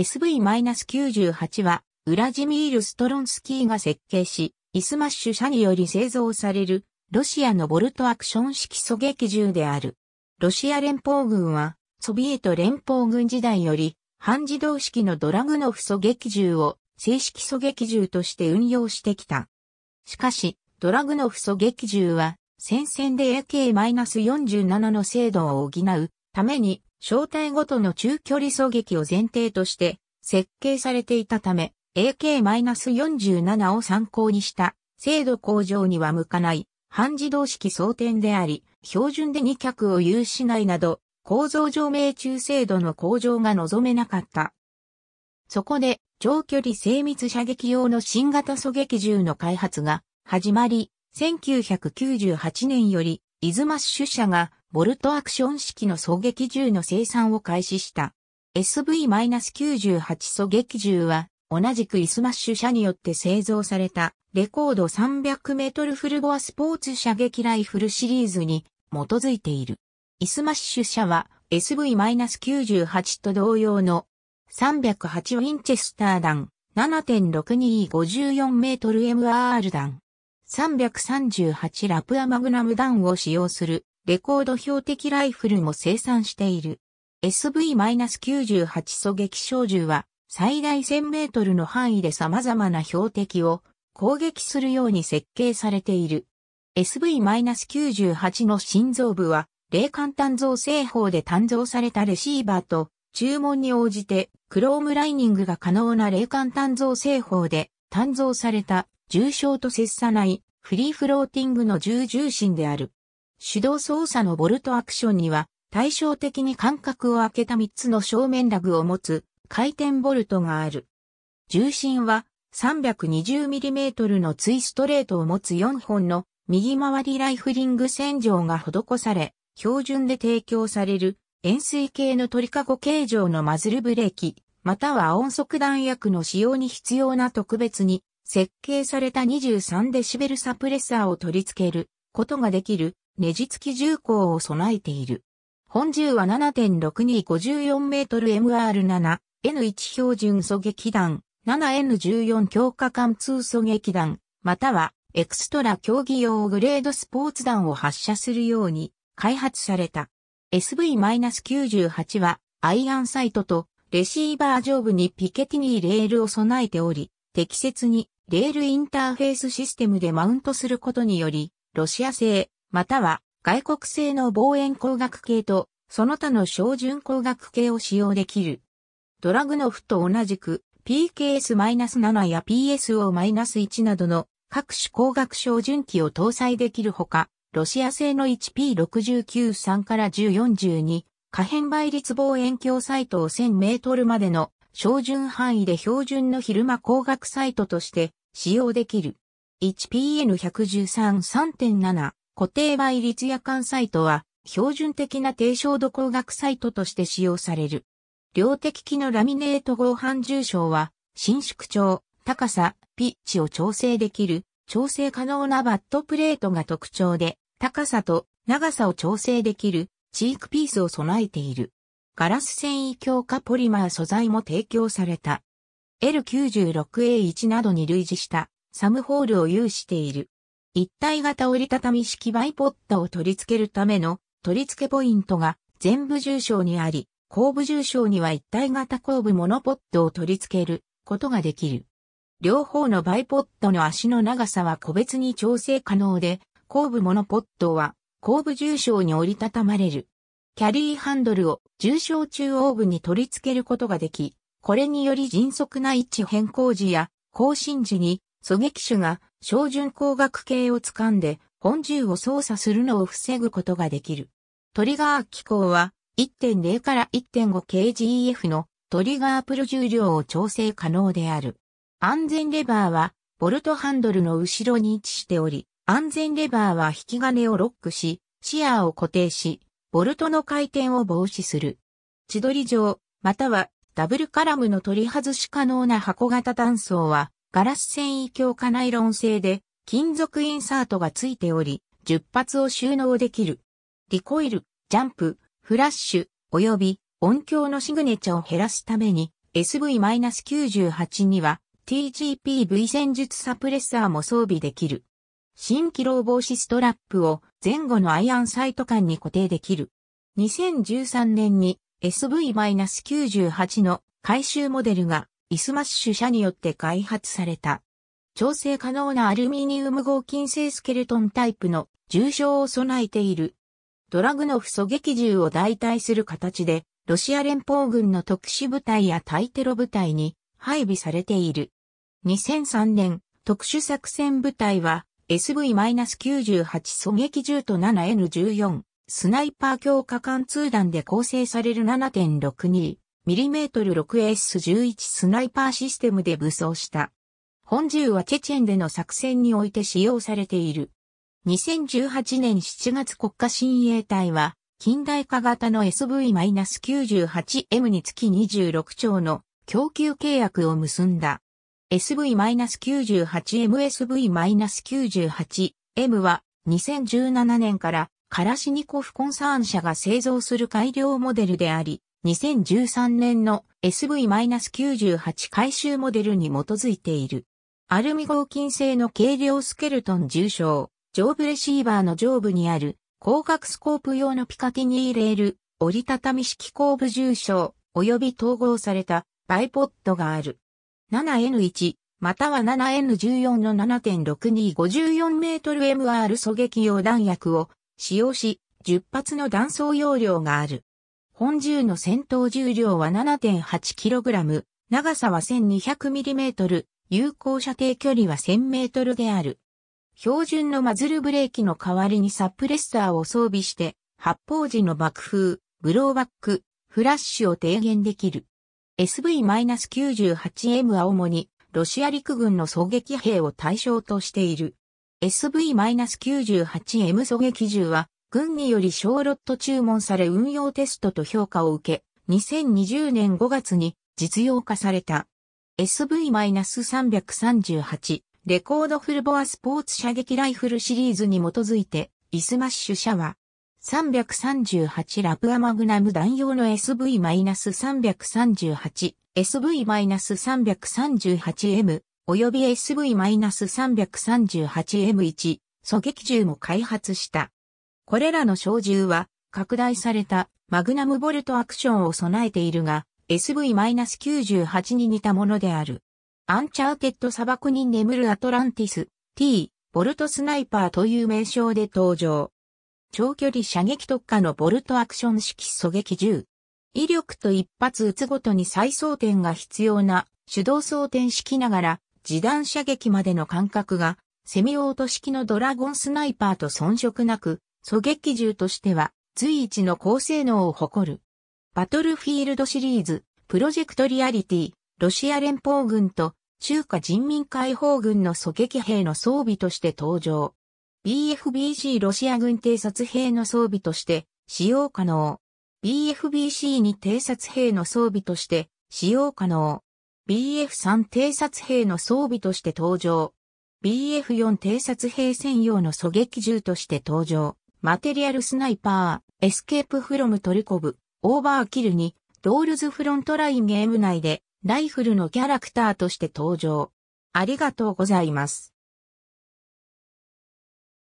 SV-98 は、ウラジミール・ストロンスキーが設計し、イスマッシュ社により製造される、ロシアのボルトアクション式狙撃銃である。ロシア連邦軍は、ソビエト連邦軍時代より、半自動式のドラグノフ狙撃銃を正式狙撃銃として運用してきた。しかし、ドラグノフ狙撃銃は、戦線で AK-47 の精度を補うために小隊ごとの中距離狙撃を前提として設計されていたため、AK-47 を参考にした精度向上には向かない半自動式装填であり、標準で2脚を有しないなど、構造上命中精度の向上が望めなかった。そこで、長距離精密射撃用の新型狙撃銃の開発が始まり、1998年より、イズマッシュ社がボルトアクション式の狙撃銃の生産を開始した。SV-98 狙撃銃は、同じくイスマッシュ社によって製造された、レコード300メートルフルボアスポーツ射撃ライフルシリーズに基づいている。イスマッシュ社は SV-98 と同様の308ウィンチェスター弾7 6 2 5 4ル MR 弾338ラプアマグナム弾を使用するレコード標的ライフルも生産している。SV-98 狙撃小銃は最大1000メートルの範囲で様々な標的を攻撃するように設計されている。SV-98 の心臓部は、霊感炭造製法で炭造されたレシーバーと、注文に応じて、クロームライニングが可能な霊感炭造製法で、炭造された、重症と接さない、フリーフローティングの重重心である。手動操作のボルトアクションには、対照的に間隔を空けた3つの正面ラグを持つ回転ボルトがある。重心は 320mm のツイストレートを持つ4本の右回りライフリング洗浄が施され、標準で提供される円錐形の鳥かご形状のマズルブレーキ、または音速弾薬の使用に必要な特別に設計された 23dB サプレッサーを取り付けることができるネジ付き銃口を備えている。本銃は7 6 2 5 4トル m r 7 N1 標準狙撃弾、7N14 強化貫通狙撃弾、またはエクストラ競技用グレードスポーツ弾を発射するように開発された。SV-98 はアイアンサイトとレシーバー上部にピケティニーレールを備えており、適切にレールインターフェースシステムでマウントすることにより、ロシア製または外国製の望遠光学系とその他の標準光学系を使用できる。ドラグノフと同じく PKS-7 や PSO-1 などの各種光学照準器を搭載できるほか、ロシア製の 1P693 から1042可変倍率望遠鏡サイトを1000メートルまでの照準範囲で標準の昼間光学サイトとして使用できる。1PN1133.7 固定倍率夜間サイトは、標準的な低照度光学サイトとして使用される。量的機のラミネート合板重症は、伸縮長、高さ、ピッチを調整できる、調整可能なバットプレートが特徴で、高さと長さを調整できる、チークピースを備えている。ガラス繊維強化ポリマー素材も提供された。L96A1 などに類似したサムホールを有している。一体型折りたたみ式バイポッドを取り付けるための取り付けポイントが全部重症にあり、後部重症には一体型後部モノポッドを取り付けることができる。両方のバイポッドの足の長さは個別に調整可能で、後部モノポッドは後部重症に折りたたまれる。キャリーハンドルを重症中央部に取り付けることができ、これにより迅速な位置変更時や更新時に狙撃手が照準光学系を掴んで本銃を操作するのを防ぐことができる。トリガー機構は1.0から 1.5kgF のトリガープル重量を調整可能である。安全レバーはボルトハンドルの後ろに位置しており、安全レバーは引き金をロックし、シアーを固定し、ボルトの回転を防止する。千鳥状、またはダブルカラムの取り外し可能な箱型断層は、ガラス繊維強化ナイロン製で金属インサートがついており、10発を収納できる。リコイル、ジャンプ、フラッシュ、及び音響のシグネチャを減らすために SV-98 には TGPV 戦術サプレッサーも装備できる。新規老防止ストラップを前後のアイアンサイト間に固定できる。2013年に SV-98 の回収モデルがイスマッシュ社によって開発された。調整可能なアルミニウム合金製スケルトンタイプの重傷を備えている。ドラグノフ狙撃銃を代替する形で、ロシア連邦軍の特殊部隊や対テロ部隊に配備されている。2003年、特殊作戦部隊は SV-98 狙撃銃と 7N14 スナイパー強化貫通弾で構成される7.62トル6 s 1 1スナイパーシステムで武装した。本銃はチェチェンでの作戦において使用されている。2018年7月国家親衛隊は、近代化型の SV-98M につき26丁の供給契約を結んだ。SV-98M、SV-98M は2017年からカラシニコフコンサーン社が製造する改良モデルであり、2013年の SV-98 回収モデルに基づいている。アルミ合金製の軽量スケルトン重症、上部レシーバーの上部にある広角スコープ用のピカティニーレール、折りたたみ式後部重症、及び統合されたバイポッドがある。7N1 または 7N14 の7.6254メートル MR 狙撃用弾薬を使用し、10発の弾倉容量がある。本銃の戦闘重量は 7.8kg、長さは 1200mm、有効射程距離は 1000m である。標準のマズルブレーキの代わりにサプレッサーを装備して、発砲時の爆風、ブローバック、フラッシュを低減できる。SV-98M は主にロシア陸軍の狙撃兵を対象としている。SV-98M 狙撃銃は軍により小ロット注文され運用テストと評価を受け、2020年5月に実用化された。SV-338 レコードフルボアスポーツ射撃ライフルシリーズに基づいて、イスマッシュ社は、338ラプアマグナム弾用の SV-338、SV-338M、及び SV-338M1、狙撃銃も開発した。これらの小銃は拡大されたマグナムボルトアクションを備えているが SV-98 に似たものである。アンチャーテッド砂漠に眠るアトランティス T ボルトスナイパーという名称で登場。長距離射撃特化のボルトアクション式狙撃銃。威力と一発撃つごとに再装填が必要な手動装填式ながら自弾射撃までの間隔がセミオート式のドラゴンスナイパーと遜色なく狙撃銃としては随一の高性能を誇る。バトルフィールドシリーズ、プロジェクトリアリティ、ロシア連邦軍と中華人民解放軍の狙撃兵の装備として登場。BFBC ロシア軍偵察兵の装備として使用可能。BFBC に偵察兵の装備として使用可能。BF3 偵察兵の装備として登場。BF4 偵察兵専用の狙撃銃として登場。マテリアルスナイパー、エスケープフロムトルコブ、オーバーキルに、ドールズフロントラインゲーム内で、ライフルのキャラクターとして登場。ありがとうございます。